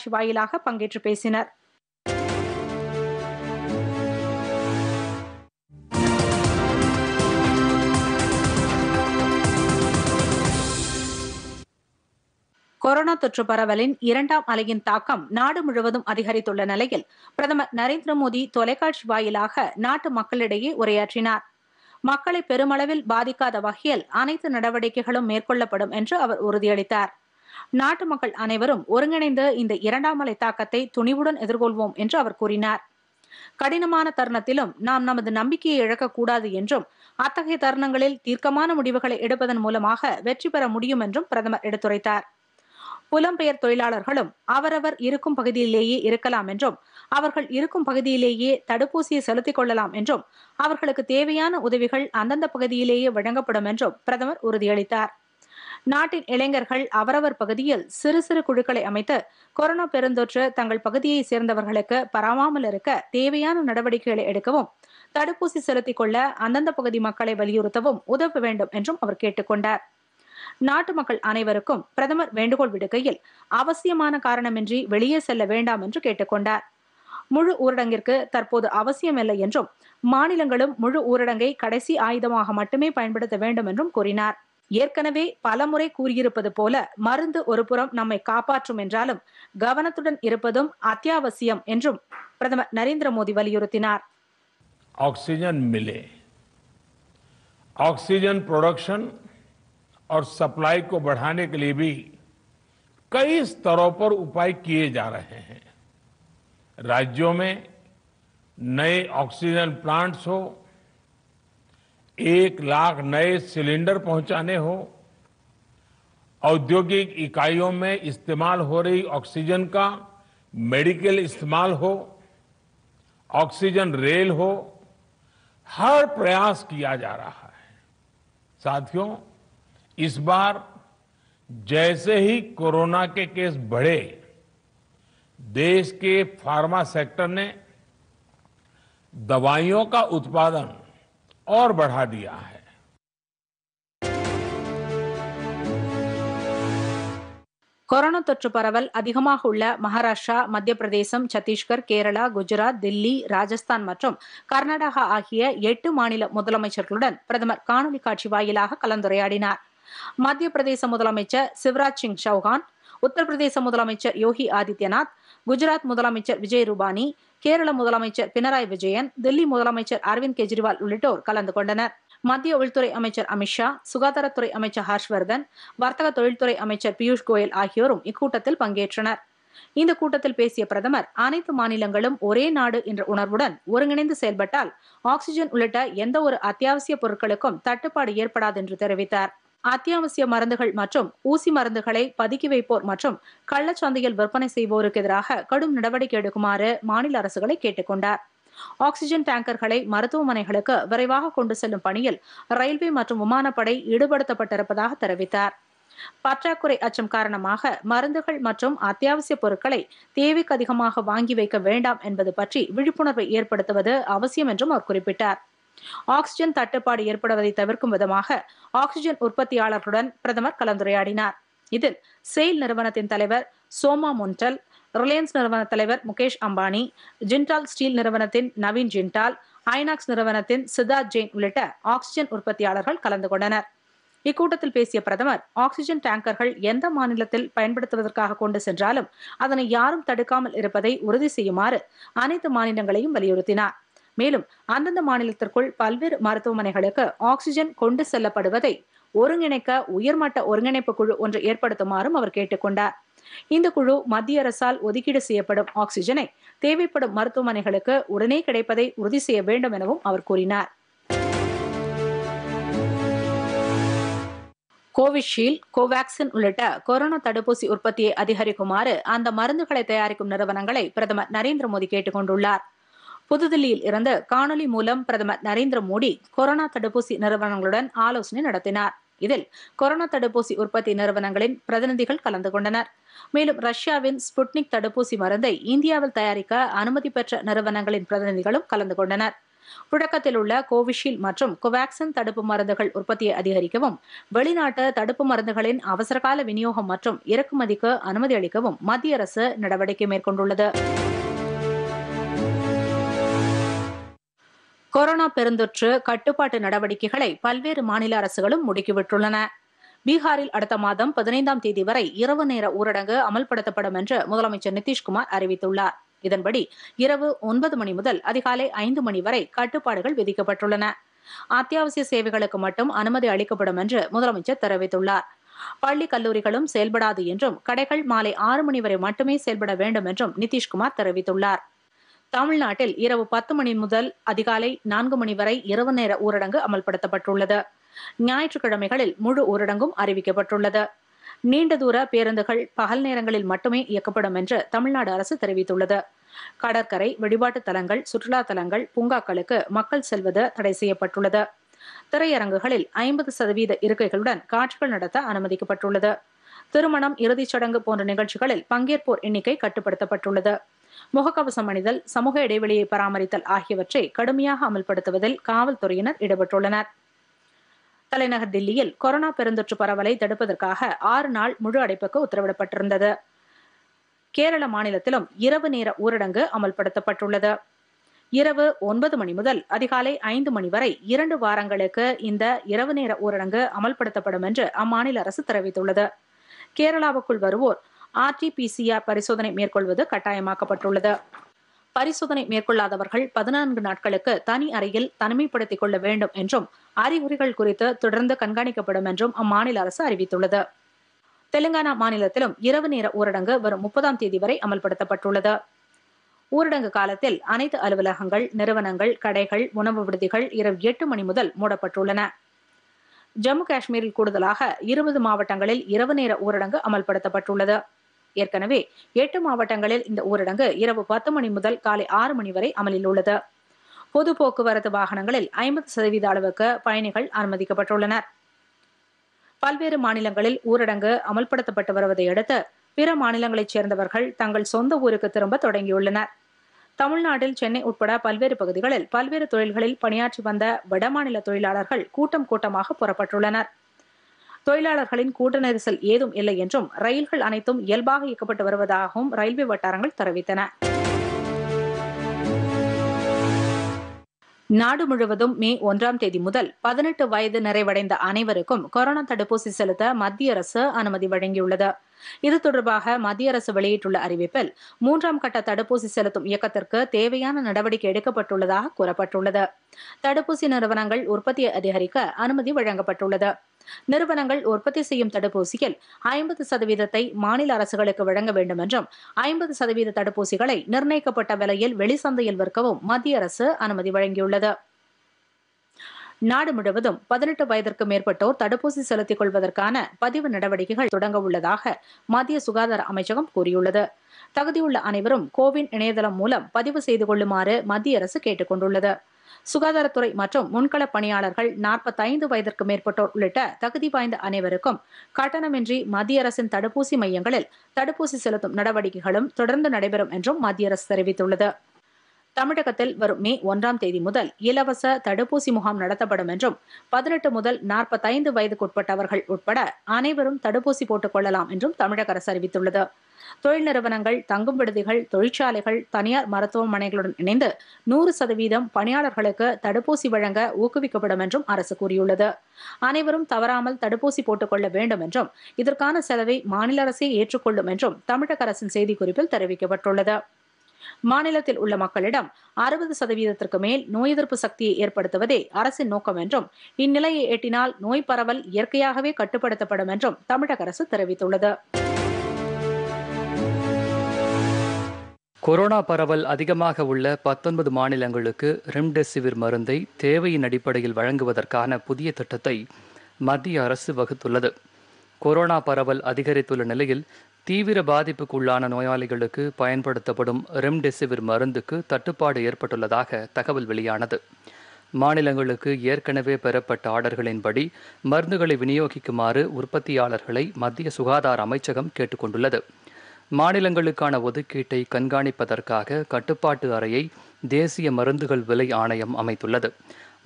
காட்சி வாயிலாக பங்கேற்று பேசினர் கொரோனா தொற்று பரவலின் இரண்டாம் அலையின் தாக்கம் நாடு முழுவதும் அதிகரித்துள்ள நிலையில் பிரதமர் நரேந்திர மோடி தொலைக்காட்சி வாயிலாக நாட்டு மக்களிடையே உரையாற்றினார் மக்களை பெருமளவில் பாதிக்காத வகையில் அனைத்து நடவடிக்கைகளும் மேற்கொள்ளப்படும் என்று அவர் உறுதியளித்தார் நாட்டு மக்கள் அனைவரும் ஒருங்கிணைந்து இந்த இரண்டாம் அலை தாக்கத்தை துணிவுடன் எதிர்கொள்வோம் என்று அவர் கூறினார் கடினமான தருணத்திலும் நாம் நமது நம்பிக்கையை இழக்கக்கூடாது என்றும் அத்தகைய தருணங்களில் தீர்க்கமான முடிவுகளை எடுப்பதன் மூலமாக வெற்றி பெற முடியும் என்றும் பிரதமர் எடுத்துரைத்தார் புலம்பெயர் தொழிலாளர்களும் அவரவர் இருக்கும் பகுதியிலேயே இருக்கலாம் என்றும் அவர்கள் இருக்கும் பகுதியிலேயே தடுப்பூசியை செலுத்திக் கொள்ளலாம் என்றும் அவர்களுக்கு தேவையான உதவிகள் அந்தந்த பகுதியிலேயே வழங்கப்படும் என்றும் பிரதமர் உறுதியளித்தார் நாட்டின் இளைஞர்கள் அவரவர் பகுதியில் சிறு சிறு குழுக்களை அமைத்து கொரோனா பெருந்தொற்று தங்கள் பகுதியை சேர்ந்தவர்களுக்கு பரவாமல் இருக்க தேவையான நடவடிக்கைகளை எடுக்கவும் தடுப்பூசி செலுத்திக் கொள்ள அந்தந்த பகுதி மக்களை வலியுறுத்தவும் உதவ வேண்டும் என்றும் அவர் கேட்டுக்கொண்டார் நாட்டு மக்கள் அனைவருக்கும் பிரதமர் வேண்டுகோள் விடுக்கையில் அவசியமான காரணமின்றி வெளியே செல்ல வேண்டாம் என்று கேட்டுக்கொண்டார் முழு ஊரடங்கிற்கு தற்போது அவசியமில்லை என்றும் மாநிலங்களும் முழு ஊரடங்கை கடைசி ஆயுதமாக மட்டுமே பயன்படுத்த வேண்டும் என்றும் கூறினார் ஏற்கனவே பலமுறை கூறியிருப்பது போல மருந்து ஒரு புறம் நம்மை காபாற்றும் என்றாலும் governance உடன் இருப்பது अत्यावசியம் என்று பிரதமர் நரேந்திர மோடி வலியுறுத்தினார் ஆக்ஸிஜன் मिले ஆக்ஸிஜன் ப்ரொடக்ஷன் ஆர் சப்ளை கோ बढ़ाने के लिए भी कई स्तरों पर उपाय किए जा रहे हैं राज्यों में नए ऑक्सीजन प्लांट्स हो एक लाख नए सिलेंडर पहुंचाने हो औद्योगिक इकाइयों में इस्तेमाल हो रही ऑक्सीजन का मेडिकल इस्तेमाल हो ऑक्सीजन रेल हो हर प्रयास किया जा रहा है साथियों इस बार जैसे ही कोरोना के केस बढ़े देश के फार्मा सेक्टर ने दवाइयों का उत्पादन और बढ़ा दिया है கொரோனா தொற்று பரவல் அதிகமாக உள்ள மகாராஷ்டிரா மத்திய பிரதேசம் சத்தீஸ்கர் கேரளா குஜராத் தில்லி ராஜஸ்தான் மற்றும் கர்நாடகா ஆகிய எட்டு மாநில முதலமைச்சர்களுடன் பிரதமர் காணொலி காட்சி வாயிலாக கலந்துரையாடினார் மத்திய பிரதேச முதலமைச்சர் சிவராஜ் சிங் சௌஹான் உத்தரப்பிரதேச முதலமைச்சர் யோகி ஆதித்யநாத் குஜராத் முதலமைச்சர் விஜய் ரூபானி கேரள முதலமைச்சர் பினராயி விஜயன் தில்லி முதலமைச்சர் அரவிந்த் கெஜ்ரிவால் உள்ளிட்டோர் கலந்து கொண்டனர் மத்திய உள்துறை அமைச்சர் அமித்ஷா சுகாதாரத்துறை அமைச்சர் ஹர்ஷ்வர்தன் வர்த்தக தொழில்துறை அமைச்சர் பியூஷ் கோயல் ஆகியோரும் இக்கூட்டத்தில் பங்கேற்றனர் இந்த கூட்டத்தில் பேசிய பிரதமர் அனைத்து மாநிலங்களும் ஒரே நாடு என்ற உணர்வுடன் ஒருங்கிணைந்து செயல்பட்டால் ஆக்சிஜன் உள்ளிட்ட எந்த ஒரு அத்தியாவசிய பொருட்களுக்கும் தட்டுப்பாடு ஏற்படாது என்று தெரிவித்தார் அத்தியாவசிய மருந்துகள் மற்றும் ஊசி மருந்துகளை பதுக்கி வைப்போர் மற்றும் கள்ளச்சந்தையில் விற்பனை செய்வோருக்கு எதிராக கடும் நடவடிக்கை எடுக்குமாறு மாநில அரசுகளை கேட்டுக்கொண்டார் ஆக்சிஜன் டேங்கர்களை மருத்துவமனைகளுக்கு விரைவாக கொண்டு செல்லும் பணியில் ரயில்வே மற்றும் விமானப்படை ஈடுபடுத்தப்பட்டிருப்பதாக தெரிவித்தார் பற்றாக்குறை அச்சம் காரணமாக மருந்துகள் மற்றும் அத்தியாவசிய பொருட்களை தேவைக்கு அதிகமாக வாங்கி வைக்க வேண்டாம் என்பது பற்றி விழிப்புணர்வை ஏற்படுத்துவது அவசியம் என்றும் அவர் குறிப்பிட்டார் ஆக்சிஜன் தட்டுப்பாடு ஏற்படுவதை தவிர்க்கும் விதமாக ஆக்சிஜன் உற்பத்தியாளர்களுடன் பிரதமர் கலந்துரையாடினார் இதில் செயல் நிறுவனத்தின் தலைவர் சோமா மொன்டல் ரிலையன்ஸ் நிறுவன தலைவர் முகேஷ் அம்பானி ஜிண்டால் ஸ்டீல் நிறுவனத்தின் நவீன் ஜிண்டால் ஐநாக்ஸ் நிறுவனத்தின் சித்தார்த் ஜெயின் உள்ளிட்ட ஆக்சிஜன் உற்பத்தியாளர்கள் கலந்து கொண்டனர் இக்கூட்டத்தில் பேசிய பிரதமர் ஆக்சிஜன் டேங்கர்கள் எந்த மாநிலத்தில் பயன்படுத்துவதற்காக கொண்டு சென்றாலும் அதனை யாரும் தடுக்காமல் இருப்பதை உறுதி செய்யுமாறு அனைத்து மாநிலங்களையும் வலியுறுத்தினார் மேலும் அந்தந்த மாநிலத்திற்குள் பல்வேறு மருத்துவமனைகளுக்கு ஆக்சிஜன் கொண்டு செல்லப்படுவதை ஒருங்கிணைக்க உயர்மட்ட ஒருங்கிணைப்பு குழு ஒன்று ஏற்படுத்துமாறும் அவர் கேட்டுக்கொண்டார் இந்த குழு மத்திய அரசால் ஒதுக்கீடு செய்யப்படும் ஆக்சிஜனை தேவைப்படும் மருத்துவமனைகளுக்கு உடனே கிடைப்பதை உறுதி செய்ய வேண்டும் எனவும் அவர் கூறினார் கோவிஷீல்ட் கோவாக்சின் உள்ளிட்ட கொரோனா தடுப்பூசி உற்பத்தியை அதிகரிக்குமாறு அந்த மருந்துகளை தயாரிக்கும் நிறுவனங்களை பிரதமர் நரேந்திர மோடி கேட்டுக்கொண்டுள்ளார் புதுதில்லியில் இருந்து காணொலி மூலம் பிரதமர் நரேந்திர மோடி கொரோனா தடுப்பூசி நிறுவனங்களுடன் ஆலோசனை நடத்தினார் இதில் கொரோனா தடுப்பூசி உற்பத்தி நிறுவனங்களின் பிரதிநிதிகள் கலந்து கொண்டனர் மேலும் ரஷ்யாவின் ஸ்புட்னிக் தடுப்பூசி மருந்தை இந்தியாவில் தயாரிக்க அனுமதி பெற்ற நிறுவனங்களின் பிரதிநிதிகளும் கலந்து கொண்டனர் புழக்கத்தில் உள்ள கோவிஷீல்டு மற்றும் கோவாக்சின் தடுப்பு மருந்துகள் உற்பத்தியை அதிகரிக்கவும் வெளிநாட்டு தடுப்பு மருந்துகளின் அவசரகால விநியோகம் மற்றும் இறக்குமதிக்கு அனுமதி அளிக்கவும் மத்திய அரசு நடவடிக்கை மேற்கொண்டுள்ளது கொரோனா பெருந்தொற்று கட்டுப்பாட்டு நடவடிக்கைகளை பல்வேறு மாநில அரசுகளும் முடுக்கிவிட்டுள்ளன பீகாரில் அடுத்த மாதம் பதினைந்தாம் தேதி வரை இரவு நேர ஊரடங்கு அமல்படுத்தப்படும் என்று முதலமைச்சர் நிதிஷ்குமார் அறிவித்துள்ளார் இதன்படி இரவு ஒன்பது மணி முதல் அதிகாலை ஐந்து மணி வரை கட்டுப்பாடுகள் விதிக்கப்பட்டுள்ளன அத்தியாவசிய சேவைகளுக்கு மட்டும் அனுமதி அளிக்கப்படும் என்று முதலமைச்சர் தெரிவித்துள்ளார் பள்ளி கல்லூரிகளும் செயல்படாது என்றும் கடைகள் மாலை ஆறு மணி வரை மட்டுமே செயல்பட வேண்டும் என்றும் நிதிஷ்குமார் தெரிவித்துள்ளார் தமிழ்நாட்டில் இரவு பத்து மணி முதல் அதிகாலை நான்கு மணி வரை இரவு நேர ஊரடங்கு அமல்படுத்தப்பட்டுள்ளது ஞாயிற்றுக்கிழமைகளில் முழு ஊரடங்கும் அறிவிக்கப்பட்டுள்ளது நீண்ட தூர பேருந்துகள் பகல் நேரங்களில் மட்டுமே இயக்கப்படும் என்று தமிழ்நாடு அரசு தெரிவித்துள்ளது கடற்கரை வழிபாட்டு தலங்கள் சுற்றுலா தலங்கள் பூங்காக்களுக்கு மக்கள் செல்வது தடை செய்யப்பட்டுள்ளது திரையரங்குகளில் ஐம்பது சதவீத இருக்கைகளுடன் காட்சிகள் நடத்த அனுமதிக்கப்பட்டுள்ளது திருமணம் இறுதிச் சடங்கு போன்ற நிகழ்ச்சிகளில் பங்கேற்போர் எண்ணிக்கை கட்டுப்படுத்தப்பட்டுள்ளது முகக்கவசம் அணிதல் சமூக இடைவெளியை பராமரித்தல் ஆகியவற்றை கடுமையாக அமல்படுத்துவதில் காவல்துறையினர் ஈடுபட்டுள்ளனர் தலைநகர் தில்லியில் கொரோனா பெருந்தொற்று பரவலை தடுப்பதற்காக ஆறு நாள் முழு அடைப்புக்கு உத்தரவிடப்பட்டிருந்தது கேரள மாநிலத்திலும் இரவு நேர ஊரடங்கு அமல்படுத்தப்பட்டுள்ளது இரவு ஒன்பது மணி முதல் அதிகாலை ஐந்து மணி வரை இரண்டு வாரங்களுக்கு இந்த இரவு நேர ஊரடங்கு அமல்படுத்தப்படும் என்று அம்மாநில அரசு தெரிவித்துள்ளது கேரளாவுக்குள் வருவோர் ஆர்டிபிசிஆர் பரிசோதனை மேற்கொள்வது கட்டாயமாக்கப்பட்டுள்ளது பரிசோதனை மேற்கொள்ளாதவர்கள் பதினான்கு நாட்களுக்கு தனி அறையில் தனிமைப்படுத்திக் கொள்ள வேண்டும் என்றும் அறிகுறிகள் குறித்து தொடர்ந்து கண்காணிக்கப்படும் என்றும் அம்மாநில அரசு அறிவித்துள்ளது தெலுங்கானா மாநிலத்திலும் இரவு நேர ஊரடங்கு வரும் முப்பதாம் தேதி வரை அமல்படுத்தப்பட்டுள்ளது ஊரடங்கு காலத்தில் அனைத்து அலுவலகங்கள் நிறுவனங்கள் கடைகள் உணவு விடுதிகள் இரவு எட்டு மணி முதல் மூடப்பட்டுள்ளன ஜம்மு காஷ்மீரில் கூடுதலாக இருபது மாவட்டங்களில் இரவு நேர ஊரடங்கு அமல்படுத்தப்பட்டுள்ளது ஏற்கனவே எட்டு மாவட்டங்களில் இந்த ஊரடங்கு இரவு பத்து மணி முதல் காலை ஆறு மணி வரை அமலில் உள்ளது பொது போக்குவரத்து வாகனங்களில் ஐம்பது சதவீத அளவுக்கு பயணிகள் அனுமதிக்கப்பட்டுள்ளனர் பல்வேறு மாநிலங்களில் ஊரடங்கு அமல்படுத்தப்பட்டு வருவதை அடுத்து பிற மாநிலங்களைச் சேர்ந்தவர்கள் தங்கள் சொந்த ஊருக்கு திரும்ப தொடங்கியுள்ளனர் தமிழ்நாட்டில் சென்னை உட்பட பல்வேறு பகுதிகளில் பல்வேறு தொழில்களில் பணியாற்றி வந்த வடமாநில தொழிலாளர்கள் கூட்டம் கூட்டமாக புறப்பட்டுள்ளனர் தொழிலாளர்களின் கூட்ட நெரிசல் ஏதும் இல்லை என்றும் ரயில்கள் அனைத்தும் இயல்பாக இயக்கப்பட்டு வருவதாகவும் ரயில்வே வட்டாரங்கள் தெரிவித்தன நாடு முழுவதும் மே ஒன்றாம் தேதி முதல் பதினெட்டு வயது நிறைவடைந்த அனைவருக்கும் கொரோனா தடுப்பூசி செலுத்த மத்திய அரசு அனுமதி வழங்கியுள்ளது இது தொடர்பாக மத்திய அரசு வெளியிட்டுள்ள அறிவிப்பில் மூன்றாம் கட்ட தடுப்பூசி செலுத்தும் இயக்கத்திற்கு தேவையான நடவடிக்கை எடுக்கப்பட்டுள்ளதாக கூறப்பட்டுள்ளது தடுப்பூசி நிறுவனங்கள் உற்பத்தியை அதிகரிக்க அனுமதி வழங்கப்பட்டுள்ளது நிறுவனங்கள் உற்பத்தி செய்யும் தடுப்பூசியில் ஐம்பது சதவீதத்தை மாநில அரசுகளுக்கு வழங்க வேண்டும் என்றும் ஐம்பது சதவீத தடுப்பூசிகளை நிர்ணயிக்கப்பட்ட விலையில் வெளிசந்தையில் விற்கவும் மத்திய அரசு அனுமதி வழங்கியுள்ளது நாடு முழுவதும் பதினெட்டு வயதிற்கு மேற்பட்டோர் தடுப்பூசி செலுத்திக் கொள்வதற்கான பதிவு நடவடிக்கைகள் தொடங்க உள்ளதாக மத்திய சுகாதார அமைச்சகம் கூறியுள்ளது தகுதியுள்ள அனைவரும் கோவின் இணையதளம் மூலம் பதிவு செய்து கொள்ளுமாறு மத்திய அரசு கேட்டுக் கொண்டுள்ளது சுகாதாரத்துறை மற்றும் முன்கள பணியாளர்கள் நாற்பத்தைந்து வயதிற்கு மேற்பட்டோர் உள்ளிட்ட தகுதி வாய்ந்த அனைவருக்கும் கட்டணமின்றி மத்திய அரசின் தடுப்பூசி மையங்களில் தடுப்பூசி செலுத்தும் நடவடிக்கைகளும் தொடர்ந்து நடைபெறும் என்றும் மத்திய அரசு தெரிவித்துள்ளது தமிழகத்தில் வரும் மே ஒன்றாம் தேதி முதல் இலவச தடுப்பூசி முகாம் நடத்தப்படும் என்றும் பதினெட்டு முதல் நாற்பத்தைந்து வயதுக்குட்பட்டவர்கள் உட்பட அனைவரும் தடுப்பூசி போட்டுக் கொள்ளலாம் என்றும் தமிழக அரசு அறிவித்துள்ளது தொழில் நிறுவனங்கள் தங்கும் விடுதிகள் தொழிற்சாலைகள் தனியார் மருத்துவமனைகளுடன் இணைந்து நூறு சதவீதம் பணியாளர்களுக்கு தடுப்பூசி வழங்க ஊக்குவிக்கப்படும் என்றும் அரசு கூறியுள்ளது அனைவரும் தவறாமல் தடுப்பூசி கொள்ள வேண்டும் என்றும் இதற்கான செலவை மாநில அரசே ஏற்றுக்கொள்ளும் என்றும் தமிழக அரசின் செய்திக்குறிப்பில் தெரிவிக்கப்பட்டுள்ளது மாநிலத்தில் உள்ள மக்களிடம் அறுபது சதவீதத்திற்கு மேல் நோய் எதிர்ப்பு சக்தியை ஏற்படுத்துவதே அரசின் நோக்கம் என்றும் இந்நிலையை எட்டினால் நோய் பரவல் இயற்கையாகவே கட்டுப்படுத்தப்படும் என்றும் தமிழக அரசு தெரிவித்துள்ளது கொரோனா பரவல் அதிகமாக உள்ள பத்தொன்பது மாநிலங்களுக்கு ரெம்டெசிவிர் மருந்தை தேவையின் அடிப்படையில் வழங்குவதற்கான புதிய திட்டத்தை மத்திய அரசு வகுத்துள்ளது கொரோனா பரவல் அதிகரித்துள்ள நிலையில் தீவிர பாதிப்புக்குள்ளான நோயாளிகளுக்கு பயன்படுத்தப்படும் ரெம்டெசிவிர் மருந்துக்கு தட்டுப்பாடு ஏற்பட்டுள்ளதாக தகவல் வெளியானது மாநிலங்களுக்கு ஏற்கனவே பெறப்பட்ட ஆர்டர்களின்படி மருந்துகளை விநியோகிக்குமாறு உற்பத்தியாளர்களை மத்திய சுகாதார அமைச்சகம் கேட்டுக்கொண்டுள்ளது மாநிலங்களுக்கான ஒதுக்கீட்டை கண்காணிப்பதற்காக கட்டுப்பாட்டு அறையை தேசிய மருந்துகள் விலை ஆணையம் அமைத்துள்ளது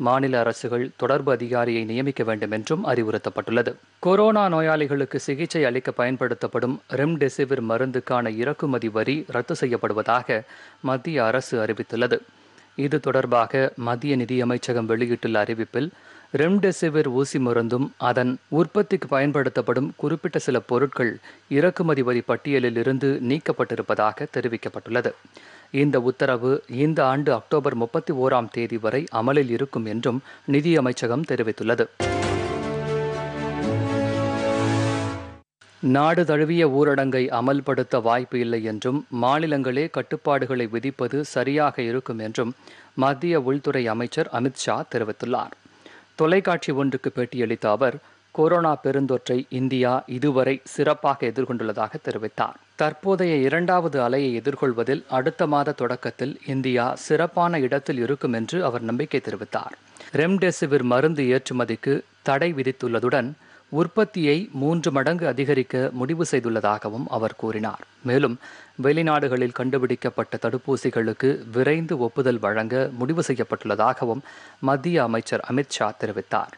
மாநில அரசுகள் தொடர்பு அதிகாரியை நியமிக்க வேண்டும் என்றும் அறிவுறுத்தப்பட்டுள்ளது கொரோனா நோயாளிகளுக்கு சிகிச்சை அளிக்க பயன்படுத்தப்படும் ரெம்டெசிவிர் மருந்துக்கான இறக்குமதி வரி ரத்து செய்யப்படுவதாக மத்திய அரசு அறிவித்துள்ளது இது தொடர்பாக மத்திய நிதியமைச்சகம் வெளியிட்டுள்ள அறிவிப்பில் ரெம்டெசிவிர் ஊசி மருந்தும் அதன் உற்பத்திக்கு பயன்படுத்தப்படும் குறிப்பிட்ட சில பொருட்கள் இறக்குமதி வரி பட்டியலில் இருந்து நீக்கப்பட்டிருப்பதாக தெரிவிக்கப்பட்டுள்ளது இந்த உத்தரவு இந்த ஆண்டு அக்டோபர் முப்பத்தி ஓராம் தேதி வரை அமலில் இருக்கும் என்றும் நிதியமைச்சகம் தெரிவித்துள்ளது நாடு தழுவிய ஊரடங்கை அமல்படுத்த வாய்ப்பு இல்லை என்றும் மாநிலங்களே கட்டுப்பாடுகளை விதிப்பது சரியாக இருக்கும் என்றும் மத்திய உள்துறை அமைச்சர் அமித்ஷா தெரிவித்துள்ளார் தொலைக்காட்சி ஒன்றுக்கு பேட்டியளித்த அவர் கொரோனா பெருந்தொற்றை இந்தியா இதுவரை சிறப்பாக எதிர்கொண்டுள்ளதாக தெரிவித்தார் தற்போதைய இரண்டாவது அலையை எதிர்கொள்வதில் அடுத்த மாத தொடக்கத்தில் இந்தியா சிறப்பான இடத்தில் இருக்கும் என்று அவர் நம்பிக்கை தெரிவித்தார் ரெம்டெசிவிர் மருந்து ஏற்றுமதிக்கு தடை விதித்துள்ளதுடன் உற்பத்தியை மூன்று மடங்கு அதிகரிக்க முடிவு செய்துள்ளதாகவும் அவர் கூறினார் மேலும் வெளிநாடுகளில் கண்டுபிடிக்கப்பட்ட தடுப்பூசிகளுக்கு விரைந்து ஒப்புதல் வழங்க முடிவு செய்யப்பட்டுள்ளதாகவும் மத்திய அமைச்சர் அமித்ஷா தெரிவித்தார்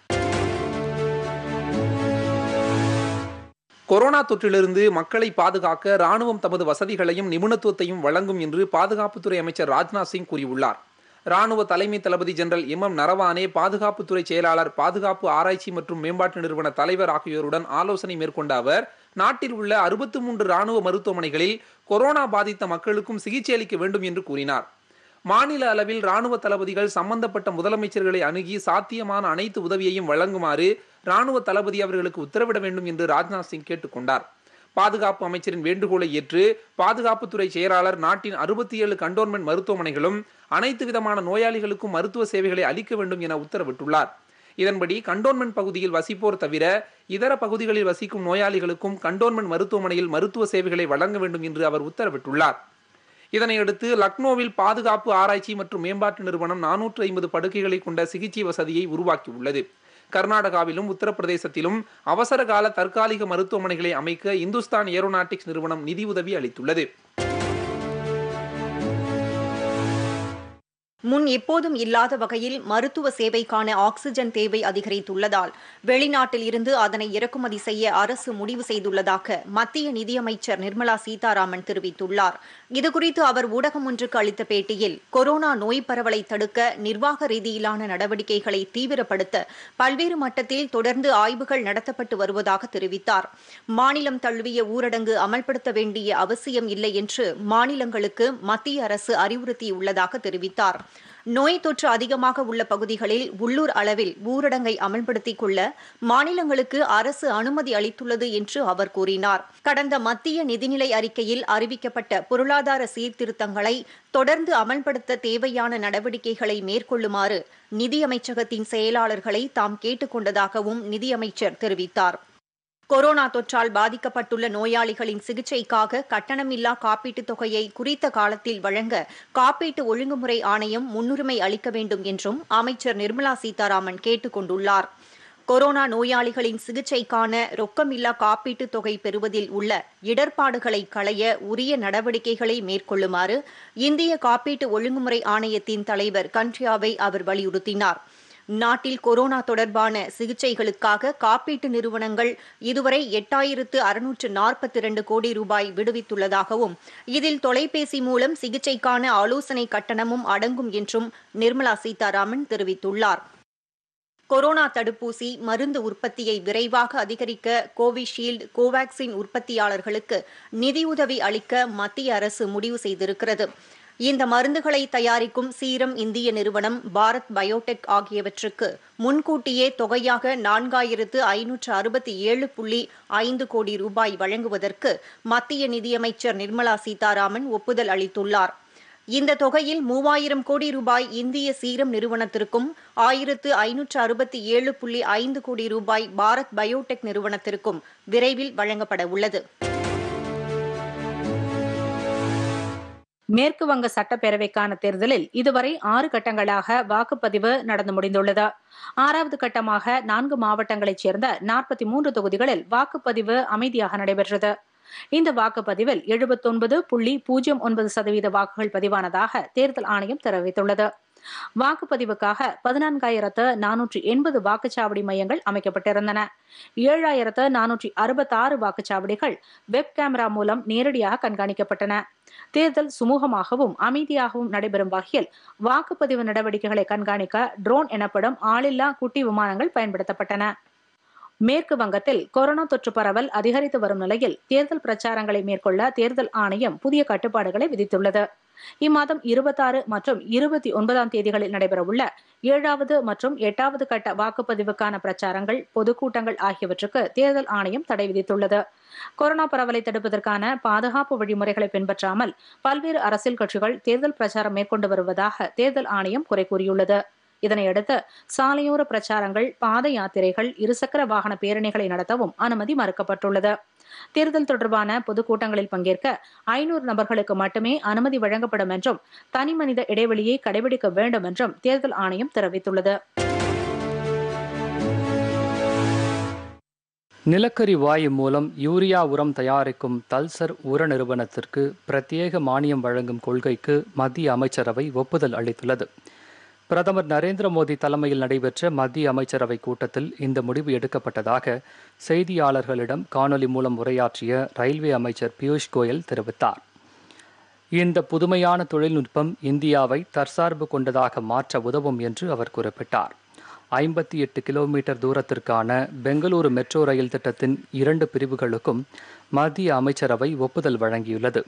கொரோனா தொற்றிலிருந்து மக்களை பாதுகாக்க ராணுவம் தமது வசதிகளையும் நிபுணத்துவத்தையும் வழங்கும் என்று பாதுகாப்புத்துறை அமைச்சர் ராஜ்நாத் சிங் கூறியுள்ளார் ராணுவ தலைமை தளபதி ஜெனரல் எம் எம் நரவானே பாதுகாப்புத்துறை செயலாளர் பாதுகாப்பு ஆராய்ச்சி மற்றும் மேம்பாட்டு நிறுவன தலைவர் ஆகியோருடன் ஆலோசனை மேற்கொண்ட அவர் நாட்டில் உள்ள அறுபத்து மூன்று ராணுவ மருத்துவமனைகளில் கொரோனா பாதித்த மக்களுக்கும் சிகிச்சை அளிக்க வேண்டும் என்று கூறினார் மாநில அளவில் ராணுவ தளபதிகள் சம்பந்தப்பட்ட முதலமைச்சர்களை அணுகி சாத்தியமான அனைத்து உதவியையும் வழங்குமாறு ராணுவ தளபதி அவர்களுக்கு உத்தரவிட வேண்டும் என்று ராஜ்நாத் சிங் கேட்டுக்கொண்டார் பாதுகாப்பு அமைச்சரின் வேண்டுகோளை ஏற்று பாதுகாப்புத்துறை செயலாளர் நாட்டின் அறுபத்தி ஏழு கண்டோன்மெண்ட் மருத்துவமனைகளும் அனைத்து விதமான நோயாளிகளுக்கும் மருத்துவ சேவைகளை அளிக்க வேண்டும் என உத்தரவிட்டுள்ளார் இதன்படி கண்டோன்மெண்ட் பகுதியில் வசிப்போர் தவிர இதர பகுதிகளில் வசிக்கும் நோயாளிகளுக்கும் கண்டோன்மெண்ட் மருத்துவமனையில் மருத்துவ சேவைகளை வழங்க வேண்டும் என்று அவர் உத்தரவிட்டுள்ளார் இதனையடுத்து லக்னோவில் பாதுகாப்பு ஆராய்ச்சி மற்றும் மேம்பாட்டு நிறுவனம் நானூற்று ஐம்பது படுக்கைகளை கொண்ட சிகிச்சை வசதியை உருவாக்கியுள்ளது கர்நாடகாவிலும் உத்தரப்பிரதேசத்திலும் அவசர கால தற்காலிக மருத்துவமனைகளை அமைக்க இந்துஸ்தான் ஏரோநாட்டிக்ஸ் நிறுவனம் நிதியுதவி அளித்துள்ளது முன் எப்போதும் இல்லாத வகையில் மருத்துவ சேவைக்கான ஆக்ஸிஜன் தேவை அதிகரித்துள்ளதால் வெளிநாட்டில் இருந்து அதனை இறக்குமதி செய்ய அரசு முடிவு செய்துள்ளதாக மத்திய நிதியமைச்சர் நிர்மலா சீதாராமன் தெரிவித்துள்ளார் இதுகுறித்து அவர் ஊடகம் ஒன்றுக்கு அளித்த பேட்டியில் கொரோனா நோய் பரவலை தடுக்க நிர்வாக ரீதியிலான நடவடிக்கைகளை தீவிரப்படுத்த பல்வேறு மட்டத்தில் தொடர்ந்து ஆய்வுகள் நடத்தப்பட்டு வருவதாக தெரிவித்தார் மாநிலம் தழுவிய ஊரடங்கு அமல்படுத்த வேண்டிய அவசியம் இல்லை என்று மாநிலங்களுக்கு மத்திய அரசு அறிவுறுத்தியுள்ளதாக தெரிவித்தார் நோய் தொற்று அதிகமாக உள்ள பகுதிகளில் உள்ளூர் அளவில் ஊரடங்கை அமல்படுத்திக் கொள்ள மாநிலங்களுக்கு அரசு அனுமதி அளித்துள்ளது என்று அவர் கூறினார் கடந்த மத்திய நிதிநிலை அறிக்கையில் அறிவிக்கப்பட்ட பொருளாதார சீர்திருத்தங்களை தொடர்ந்து அமல்படுத்த தேவையான நடவடிக்கைகளை மேற்கொள்ளுமாறு நிதியமைச்சகத்தின் செயலாளர்களை தாம் கொண்டதாகவும் நிதியமைச்சர் தெரிவித்தார் கொரோனா தொற்றால் பாதிக்கப்பட்டுள்ள நோயாளிகளின் சிகிச்சைக்காக கட்டணமில்லா காப்பீட்டுத் தொகையை குறித்த காலத்தில் வழங்க காப்பீட்டு ஒழுங்குமுறை ஆணையம் முன்னுரிமை அளிக்க வேண்டும் என்றும் அமைச்சர் நிர்மலா சீதாராமன் கேட்டுக் கொண்டுள்ளார் கொரோனா நோயாளிகளின் சிகிச்சைக்கான ரொக்கமில்லா காப்பீட்டுத் தொகை பெறுவதில் உள்ள இடர்பாடுகளை களைய உரிய நடவடிக்கைகளை மேற்கொள்ளுமாறு இந்திய காப்பீட்டு ஒழுங்குமுறை ஆணையத்தின் தலைவர் கன்ட்ரியாவை அவர் வலியுறுத்தினார் நாட்டில் கொரோனா தொடர்பான சிகிச்சைகளுக்காக காப்பீட்டு நிறுவனங்கள் இதுவரை எட்டாயிரத்து அறுநூற்று நாற்பத்தி இரண்டு கோடி ரூபாய் விடுவித்துள்ளதாகவும் இதில் தொலைபேசி மூலம் சிகிச்சைக்கான ஆலோசனை கட்டணமும் அடங்கும் என்றும் நிர்மலா சீதாராமன் தெரிவித்துள்ளார் கொரோனா தடுப்பூசி மருந்து உற்பத்தியை விரைவாக அதிகரிக்க கோவிஷீல்டு கோவாக்சின் உற்பத்தியாளர்களுக்கு நிதியுதவி அளிக்க மத்திய அரசு முடிவு செய்திருக்கிறது இந்த மருந்துகளை தயாரிக்கும் சீரம் இந்திய நிறுவனம் பாரத் பயோடெக் ஆகியவற்றுக்கு முன்கூட்டியே தொகையாக நான்காயிரத்து ஐநூற்று அறுபத்தி ஏழு புள்ளி ஐந்து கோடி ரூபாய் வழங்குவதற்கு மத்திய நிதியமைச்சர் நிர்மலா சீதாராமன் ஒப்புதல் அளித்துள்ளார் இந்த தொகையில் மூவாயிரம் கோடி ரூபாய் இந்திய சீரம் நிறுவனத்திற்கும் ஆயிரத்து ஐநூற்று அறுபத்தி ஏழு புள்ளி ஐந்து கோடி ரூபாய் பாரத் பயோடெக் நிறுவனத்திற்கும் விரைவில் வழங்கப்பட உள்ளது மேற்கு வங்க சட்டப்பேரவைக்கான தேர்தலில் இதுவரை ஆறு கட்டங்களாக வாக்குப்பதிவு நடந்து முடிந்துள்ளது ஆறாவது கட்டமாக நான்கு மாவட்டங்களைச் சேர்ந்த நாற்பத்தி மூன்று தொகுதிகளில் வாக்குப்பதிவு அமைதியாக நடைபெற்றது இந்த வாக்குப்பதிவில் எழுபத்தொன்பது புள்ளி பூஜ்ஜியம் ஒன்பது சதவீத வாக்குகள் பதிவானதாக தேர்தல் ஆணையம் தெரிவித்துள்ளது வாக்குப்பதிவுக்காக பதினான்காயிரத்து நானூற்றி எண்பது வாக்குச்சாவடி மையங்கள் அமைக்கப்பட்டிருந்தன ஏழாயிரத்து நானூற்றி அறுபத்தாறு வாக்குச்சாவடிகள் வெப் கேமரா மூலம் நேரடியாக கண்காணிக்கப்பட்டன தேர்தல் சுமூகமாகவும் அமைதியாகவும் நடைபெறும் வகையில் வாக்குப்பதிவு நடவடிக்கைகளை கண்காணிக்க ட்ரோன் எனப்படும் ஆளில்லா குட்டி விமானங்கள் பயன்படுத்தப்பட்டன மேற்கு வங்கத்தில் கொரோனா தொற்று பரவல் அதிகரித்து வரும் நிலையில் தேர்தல் பிரச்சாரங்களை மேற்கொள்ள தேர்தல் ஆணையம் புதிய கட்டுப்பாடுகளை விதித்துள்ளது இம்மாதம் இருபத்தாறு மற்றும் இருபத்தி ஒன்பதாம் தேதிகளில் நடைபெறவுள்ள ஏழாவது மற்றும் எட்டாவது கட்ட வாக்குப்பதிவுக்கான பிரச்சாரங்கள் பொதுக்கூட்டங்கள் ஆகியவற்றுக்கு தேர்தல் ஆணையம் தடை விதித்துள்ளது கொரோனா பரவலை தடுப்பதற்கான பாதுகாப்பு வழிமுறைகளை பின்பற்றாமல் பல்வேறு அரசியல் கட்சிகள் தேர்தல் பிரச்சாரம் மேற்கொண்டு வருவதாக தேர்தல் ஆணையம் குறை கூறியுள்ளது இதனையடுத்து சாலையோர பிரச்சாரங்கள் பாத யாத்திரைகள் இருசக்கர வாகன பேரணிகளை நடத்தவும் அனுமதி மறுக்கப்பட்டுள்ளது தேர்தல் தொடர்பான பொதுக்கூட்டங்களில் பங்கேற்க ஐநூறு நபர்களுக்கு மட்டுமே அனுமதி வழங்கப்படும் என்றும் தனிமனித இடைவெளியை கடைபிடிக்க வேண்டும் என்றும் தேர்தல் ஆணையம் தெரிவித்துள்ளது நிலக்கரி வாயு மூலம் யூரியா உரம் தயாரிக்கும் தல்சர் உர நிறுவனத்திற்கு பிரத்யேக மானியம் வழங்கும் கொள்கைக்கு மத்திய அமைச்சரவை ஒப்புதல் அளித்துள்ளது பிரதமர் நரேந்திர மோடி தலைமையில் நடைபெற்ற மத்திய அமைச்சரவை கூட்டத்தில் இந்த முடிவு எடுக்கப்பட்டதாக செய்தியாளர்களிடம் காணொலி மூலம் உரையாற்றிய ரயில்வே அமைச்சர் பியூஷ் கோயல் தெரிவித்தார் இந்த புதுமையான தொழில்நுட்பம் இந்தியாவை தற்சார்பு கொண்டதாக மாற்ற உதவும் என்று அவர் குறிப்பிட்டார் ஐம்பத்தி எட்டு கிலோமீட்டர் தூரத்திற்கான பெங்களூரு மெட்ரோ ரயில் திட்டத்தின் இரண்டு பிரிவுகளுக்கும் மத்திய அமைச்சரவை ஒப்புதல் வழங்கியுள்ளது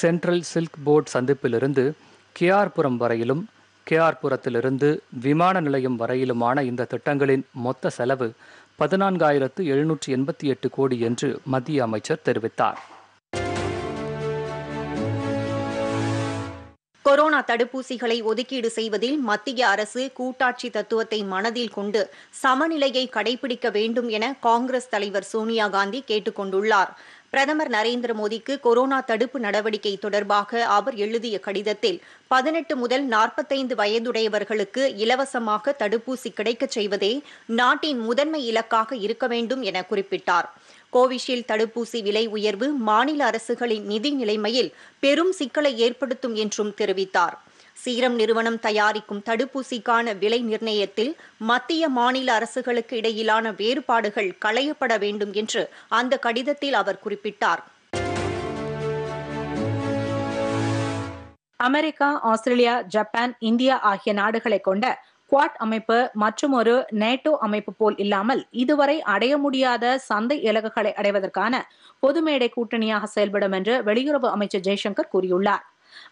சென்ட்ரல் சில்க் போர்டு சந்திப்பிலிருந்து கியார்புரம் வரையிலும் கேஆர்புரத்திலிருந்து விமான நிலையம் வரையிலுமான இந்த திட்டங்களின் மொத்த செலவு பதினான்காயிரத்து எழுநூற்றி எண்பத்தி எட்டு கோடி என்று மத்திய அமைச்சர் தெரிவித்தார் கொரோனா தடுப்பூசிகளை ஒதுக்கீடு செய்வதில் மத்திய அரசு கூட்டாட்சி தத்துவத்தை மனதில் கொண்டு சமநிலையை கடைபிடிக்க வேண்டும் என காங்கிரஸ் தலைவர் சோனியா காந்தி கொண்டுள்ளார் பிரதமர் நரேந்திர மோடிக்கு கொரோனா தடுப்பு நடவடிக்கை தொடர்பாக அவர் எழுதிய கடிதத்தில் பதினெட்டு முதல் நாற்பத்தைந்து வயதுடையவர்களுக்கு இலவசமாக தடுப்பூசி கிடைக்கச் செய்வதே நாட்டின் முதன்மை இலக்காக இருக்க வேண்டும் என குறிப்பிட்டார் கோவிஷீல்டு தடுப்பூசி விலை உயர்வு மாநில அரசுகளின் நிதி நிலைமையில் பெரும் சிக்கலை ஏற்படுத்தும் என்றும் தெரிவித்தாா் சீரம் நிறுவனம் தயாரிக்கும் தடுப்பூசிக்கான விலை நிர்ணயத்தில் மத்திய மாநில அரசுகளுக்கு இடையிலான வேறுபாடுகள் களையப்பட வேண்டும் என்று அந்த கடிதத்தில் அவர் குறிப்பிட்டார் அமெரிக்கா ஆஸ்திரேலியா ஜப்பான் இந்தியா ஆகிய நாடுகளை கொண்ட குவாட் அமைப்பு மற்றும் ஒரு நேட்டோ அமைப்பு போல் இல்லாமல் இதுவரை அடைய முடியாத சந்தை இலக்குகளை அடைவதற்கான பொதுமேடை கூட்டணியாக செயல்படும் என்று வெளியுறவு அமைச்சர் ஜெய்சங்கர் கூறியுள்ளார்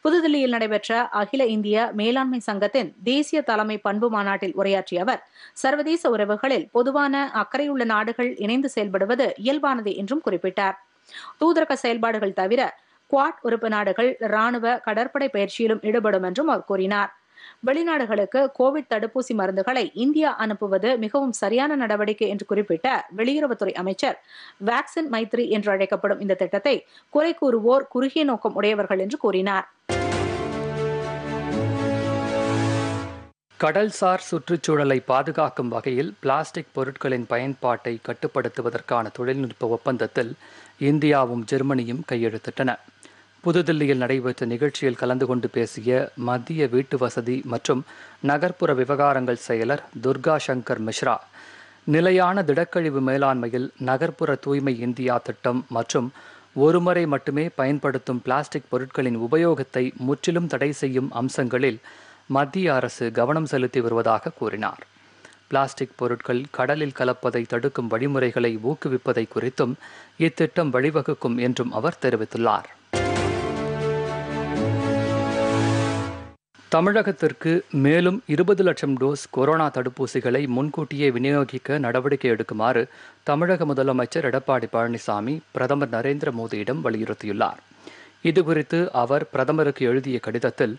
புதுதில்லியில் நடைபெற்ற அகில இந்திய மேலாண்மை சங்கத்தின் தேசிய தலைமை பண்பு மாநாட்டில் உரையாற்றிய அவர் சர்வதேச உறவுகளில் பொதுவான அக்கறையுள்ள நாடுகள் இணைந்து செயல்படுவது இயல்பானது என்றும் குறிப்பிட்டார் தூதரக செயல்பாடுகள் தவிர குவாட் உறுப்பு நாடுகள் ராணுவ கடற்படை பயிற்சியிலும் ஈடுபடும் என்றும் அவர் கூறினார் வெளிநாடுகளுக்கு கோவிட் தடுப்பூசி மருந்துகளை இந்தியா அனுப்புவது மிகவும் சரியான நடவடிக்கை என்று குறிப்பிட்ட வெளியுறவுத்துறை அமைச்சர் வேக்சின் மைத்ரி என்று அழைக்கப்படும் இந்த திட்டத்தை குறை கூறுவோர் குறுகிய நோக்கம் உடையவர்கள் என்று கூறினார் கடல்சார் சுற்றுச்சூழலை பாதுகாக்கும் வகையில் பிளாஸ்டிக் பொருட்களின் பயன்பாட்டை கட்டுப்படுத்துவதற்கான தொழில்நுட்ப ஒப்பந்தத்தில் இந்தியாவும் ஜெர்மனியும் கையெழுத்திட்டன புதுதில்லியில் நடைபெற்ற நிகழ்ச்சியில் கலந்து கொண்டு பேசிய மத்திய வீட்டு வசதி மற்றும் நகர்ப்புற விவகாரங்கள் செயலர் துர்கா சங்கர் மிஸ்ரா நிலையான திடக்கழிவு மேலாண்மையில் நகர்ப்புற தூய்மை இந்தியா திட்டம் மற்றும் ஒருமுறை மட்டுமே பயன்படுத்தும் பிளாஸ்டிக் பொருட்களின் உபயோகத்தை முற்றிலும் தடை செய்யும் அம்சங்களில் மத்திய அரசு கவனம் செலுத்தி வருவதாக கூறினார் பிளாஸ்டிக் பொருட்கள் கடலில் கலப்பதை தடுக்கும் வழிமுறைகளை ஊக்குவிப்பதை குறித்தும் இத்திட்டம் வழிவகுக்கும் என்றும் அவர் தெரிவித்துள்ளார் தமிழகத்திற்கு மேலும் இருபது லட்சம் டோஸ் கொரோனா தடுப்பூசிகளை முன்கூட்டியே விநியோகிக்க நடவடிக்கை எடுக்குமாறு தமிழக முதலமைச்சர் எடப்பாடி பழனிசாமி பிரதமர் நரேந்திர மோடியிடம் வலியுறுத்தியுள்ளார் இதுகுறித்து அவர் பிரதமருக்கு எழுதிய கடிதத்தில்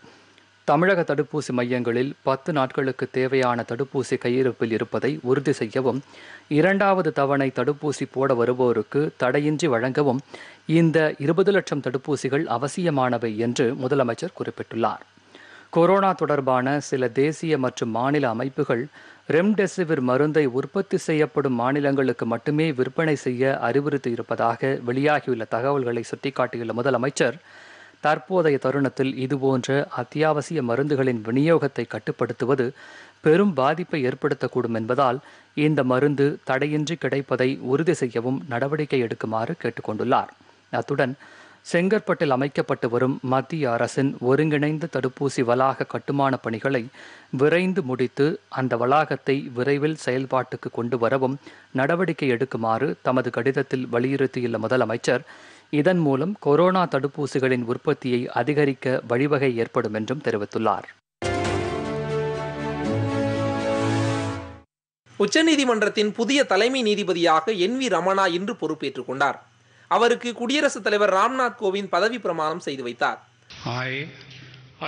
தமிழக தடுப்பூசி மையங்களில் பத்து நாட்களுக்கு தேவையான தடுப்பூசி கையிருப்பில் இருப்பதை உறுதி செய்யவும் இரண்டாவது தவணை தடுப்பூசி போட வருவோருக்கு தடையின்றி வழங்கவும் இந்த இருபது லட்சம் தடுப்பூசிகள் அவசியமானவை என்று முதலமைச்சர் குறிப்பிட்டுள்ளார் கொரோனா தொடர்பான சில தேசிய மற்றும் மாநில அமைப்புகள் ரெம்டெசிவிர் மருந்தை உற்பத்தி செய்யப்படும் மாநிலங்களுக்கு மட்டுமே விற்பனை செய்ய அறிவுறுத்தி இருப்பதாக வெளியாகியுள்ள தகவல்களை சுட்டிக்காட்டியுள்ள முதலமைச்சர் தற்போதைய தருணத்தில் இதுபோன்ற அத்தியாவசிய மருந்துகளின் விநியோகத்தை கட்டுப்படுத்துவது பெரும் பாதிப்பை ஏற்படுத்தக்கூடும் என்பதால் இந்த மருந்து தடையின்றி கிடைப்பதை உறுதி செய்யவும் நடவடிக்கை எடுக்குமாறு கேட்டுக்கொண்டுள்ளார் அத்துடன் செங்கற்பட்டில் அமைக்கப்பட்டு வரும் மத்திய அரசின் ஒருங்கிணைந்த தடுப்பூசி வளாக கட்டுமான பணிகளை விரைந்து முடித்து அந்த வளாகத்தை விரைவில் செயல்பாட்டுக்கு கொண்டு வரவும் நடவடிக்கை எடுக்குமாறு தமது கடிதத்தில் வலியுறுத்தியுள்ள முதலமைச்சர் இதன் மூலம் கொரோனா தடுப்பூசிகளின் உற்பத்தியை அதிகரிக்க வழிவகை ஏற்படும் என்றும் தெரிவித்துள்ளார் உச்சநீதிமன்றத்தின் புதிய தலைமை நீதிபதியாக என் வி ரமணா இன்று பொறுப்பேற்றுக் கொண்டார் அவருக்கு குடியரசுத் தலைவர் ராம்நாத் கோவிந்த் பதவி பிரமாணம் செய்து வைத்தார்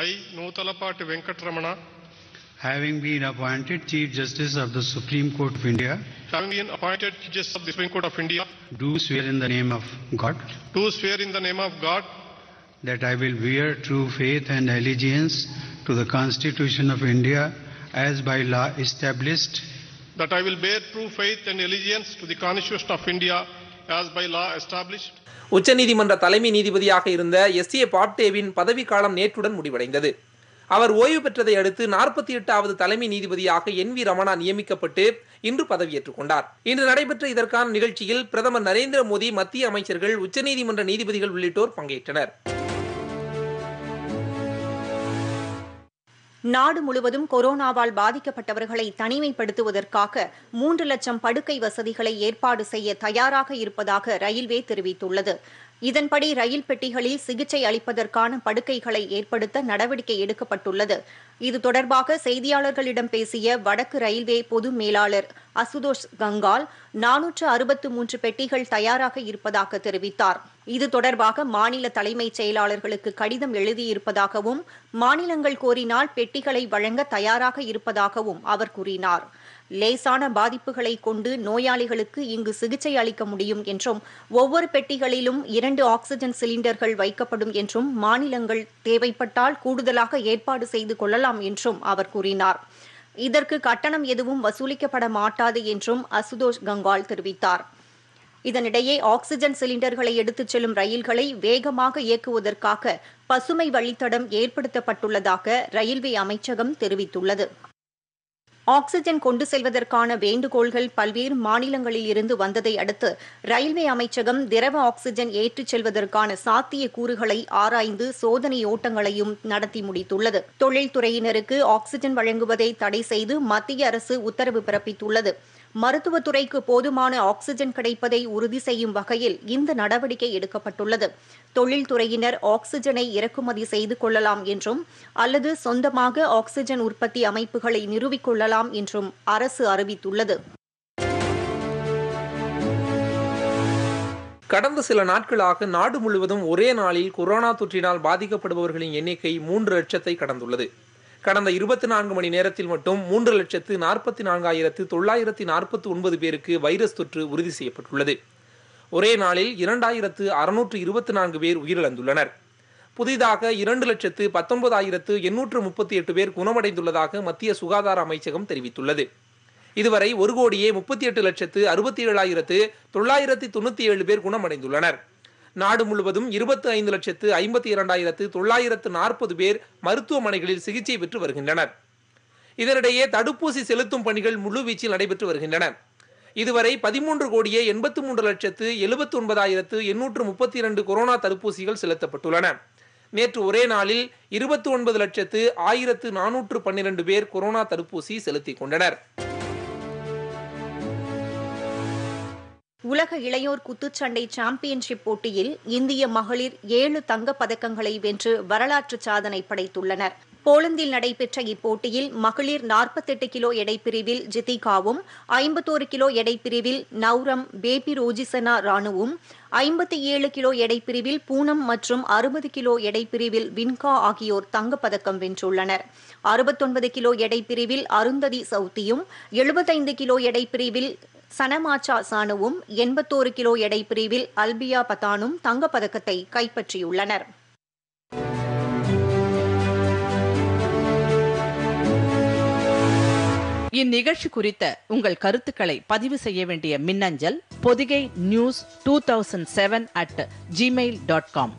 ஐ நூத்தலப்பாட்டு Venkatramana having been appointed Chief Justice of the Supreme Court of India, having been appointed Chief Justice of the Supreme Court of India, do swear in the name of God, do swear in the name of God, that I will bear true faith and allegiance to the Constitution of India as by law established, that I will bear true faith and allegiance to the Constitution of India as by உச்சநீதிமன்ற தலைமை நீதிபதியாக இருந்த S A பாப்டேவின் பதவிக்காலம் நேற்றுடன் முடிவடைந்தது அவர் ஓய்வு பெற்றதை அடுத்து நாற்பத்தி எட்டாவது தலைமை நீதிபதியாக என் வி ரமணா நியமிக்கப்பட்டு இன்று பதவியேற்றுக் கொண்டார் இன்று நடைபெற்ற இதற்கான நிகழ்ச்சியில் பிரதமர் நரேந்திர மோடி மத்திய அமைச்சர்கள் உச்சநீதிமன்ற நீதிபதிகள் உள்ளிட்டோர் பங்கேற்றனர் நாடு முழுவதும் கொரோனாவால் பாதிக்கப்பட்டவர்களை தனிமைப்படுத்துவதற்காக மூன்று லட்சம் படுக்கை வசதிகளை ஏற்பாடு செய்ய தயாராக இருப்பதாக ரயில்வே தெரிவித்துள்ளது இதன்படி ரயில் பெட்டிகளில் சிகிச்சை அளிப்பதற்கான படுக்கைகளை ஏற்படுத்த நடவடிக்கை எடுக்கப்பட்டுள்ளது இது தொடர்பாக செய்தியாளர்களிடம் பேசிய வடக்கு ரயில்வே பொது மேலாளர் அசுதோஷ் கங்கால் நானூற்று அறுபத்து மூன்று பெட்டிகள் தயாராக இருப்பதாக தெரிவித்தார் இது தொடர்பாக மாநில தலைமைச் செயலாளர்களுக்கு கடிதம் எழுதியிருப்பதாகவும் மாநிலங்கள் கோரினால் பெட்டிகளை வழங்க தயாராக இருப்பதாகவும் அவர் கூறினார் லேசான பாதிப்புகளை கொண்டு நோயாளிகளுக்கு இங்கு சிகிச்சை அளிக்க முடியும் என்றும் ஒவ்வொரு பெட்டிகளிலும் இரண்டு ஆக்சிஜன் சிலிண்டர்கள் வைக்கப்படும் என்றும் மாநிலங்கள் தேவைப்பட்டால் கூடுதலாக ஏற்பாடு செய்து கொள்ளலாம் என்றும் அவர் கூறினார் இதற்கு கட்டணம் எதுவும் வசூலிக்கப்பட மாட்டாது என்றும் அசுதோஷ் கங்கால் தெரிவித்தார் இதனிடையே ஆக்சிஜன் சிலிண்டர்களை எடுத்துச் செல்லும் ரயில்களை வேகமாக இயக்குவதற்காக பசுமை வழித்தடம் ஏற்படுத்தப்பட்டுள்ளதாக ரயில்வே அமைச்சகம் தெரிவித்துள்ளது ஆக்ஸிஜன் கொண்டு செல்வதற்கான வேண்டுகோள்கள் பல்வேறு மாநிலங்களில் இருந்து வந்ததை அடுத்து ரயில்வே அமைச்சகம் திரவ ஆக்ஸிஜன் ஏற்றிச் செல்வதற்கான சாத்திய கூறுகளை ஆராய்ந்து சோதனை ஓட்டங்களையும் நடத்தி முடித்துள்ளது தொழில்துறையினருக்கு ஆக்ஸிஜன் வழங்குவதை தடை செய்து மத்திய அரசு உத்தரவு பிறப்பித்துள்ளது மருத்துவத்துறைக்கு போதுமான ஆக்ஸிஜன் கிடைப்பதை உறுதி செய்யும் வகையில் இந்த நடவடிக்கை எடுக்கப்பட்டுள்ளது தொழில்துறையினர் ஆக்ஸிஜனை இறக்குமதி செய்து கொள்ளலாம் என்றும் அல்லது சொந்தமாக ஆக்ஸிஜன் உற்பத்தி அமைப்புகளை நிறுவிக்கொள்ளலாம் என்றும் அரசு அறிவித்துள்ளது கடந்த சில நாட்களாக நாடு முழுவதும் ஒரே நாளில் கொரோனா தொற்றினால் பாதிக்கப்படுபவர்களின் எண்ணிக்கை மூன்று லட்சத்தை கடந்துள்ளது கடந்த இருபத்தி நான்கு மணி நேரத்தில் மட்டும் மூன்று லட்சத்து நாற்பத்தி நான்காயிரத்து தொள்ளாயிரத்தி நாற்பத்தி ஒன்பது பேருக்கு வைரஸ் தொற்று உறுதி செய்யப்பட்டுள்ளது ஒரே நாளில் இரண்டாயிரத்து அறுநூற்று இருபத்தி நான்கு பேர் உயிரிழந்துள்ளனர் புதிதாக இரண்டு லட்சத்து பத்தொன்பதாயிரத்து எண்ணூற்று முப்பத்தி எட்டு பேர் குணமடைந்துள்ளதாக மத்திய சுகாதார அமைச்சகம் தெரிவித்துள்ளது இதுவரை ஒரு கோடியே முப்பத்தி எட்டு லட்சத்து அறுபத்தி ஏழாயிரத்து தொள்ளாயிரத்தி தொண்ணூற்றி ஏழு பேர் குணமடைந்துள்ளனர் நாடு முழுவதும் இருபத்தி ஐந்து லட்சத்து ஐம்பத்தி இரண்டாயிரத்து தொள்ளாயிரத்து நாற்பது பேர் மருத்துவமனைகளில் சிகிச்சை பெற்று வருகின்றனர் இதனிடையே தடுப்பூசி செலுத்தும் பணிகள் முழுவீச்சில் நடைபெற்று வருகின்றன இதுவரை பதிமூன்று கோடியே எண்பத்து மூன்று லட்சத்து எழுபத்தி ஒன்பதாயிரத்து எண்ணூற்று முப்பத்தி இரண்டு கொரோனா தடுப்பூசிகள் செலுத்தப்பட்டுள்ளன நேற்று ஒரே நாளில் இருபத்தி ஒன்பது லட்சத்து ஆயிரத்து நானூற்று பன்னிரண்டு பேர் கொரோனா தடுப்பூசி செலுத்திக் கொண்டனர் உலக இளையோர் குத்துச்சண்டை சாம்பியன்ஷிப் போட்டியில் இந்திய மகளிர் ஏழு தங்கப் பதக்கங்களை வென்று வரலாற்று சாதனை படைத்துள்ளனர் போலந்தில் நடைபெற்ற இப்போட்டியில் மகளிர் நாற்பத்தெட்டு கிலோ எடைப்பிரிவில் ஜித்திகாவும் ஐம்பத்தோரு கிலோ எடைப்பிரிவில் நௌரம் பேபி ரோஜிசனா ராணுவும் ஐம்பத்தி ஏழு கிலோ எடைப்பிரிவில் பூனம் மற்றும் அறுபது கிலோ எடைப்பிரிவில் வின்கா ஆகியோர் தங்கப்பதக்கம் வென்றுள்ளனர் அறுபத்தொன்பது கிலோ எடைப்பிரிவில் அருந்ததி சவுத்தியும் எழுபத்தைந்து கிலோ எடைப்பிரிவில் சனமாச்சா சானுவும் எண்பத்தோரு கிலோ எடை பிரிவில் அல்பியா பதானும் தங்கப்பதக்கத்தை கைப்பற்றியுள்ளனர் இந்நிகழ்ச்சி குறித்த உங்கள் கருத்துக்களை பதிவு செய்ய வேண்டிய மின்னஞ்சல் Podhigai news two thousand seven at Gmail dot com